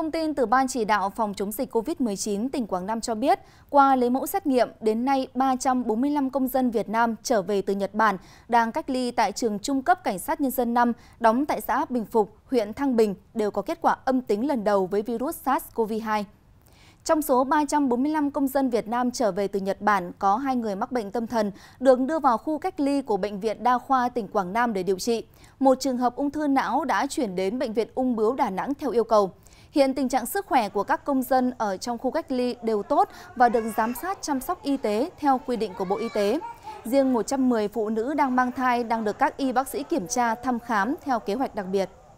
Thông tin từ Ban chỉ đạo phòng chống dịch COVID-19 tỉnh Quảng Nam cho biết, qua lấy mẫu xét nghiệm, đến nay 345 công dân Việt Nam trở về từ Nhật Bản đang cách ly tại trường trung cấp Cảnh sát Nhân dân 5 đóng tại xã Bình Phục, huyện Thăng Bình đều có kết quả âm tính lần đầu với virus SARS-CoV-2. Trong số 345 công dân Việt Nam trở về từ Nhật Bản, có hai người mắc bệnh tâm thần được đưa vào khu cách ly của Bệnh viện Đa khoa tỉnh Quảng Nam để điều trị. Một trường hợp ung thư não đã chuyển đến Bệnh viện ung bướu Đà Nẵng theo yêu cầu. Hiện tình trạng sức khỏe của các công dân ở trong khu cách ly đều tốt và được giám sát chăm sóc y tế theo quy định của Bộ Y tế. Riêng 110 phụ nữ đang mang thai đang được các y bác sĩ kiểm tra thăm khám theo kế hoạch đặc biệt.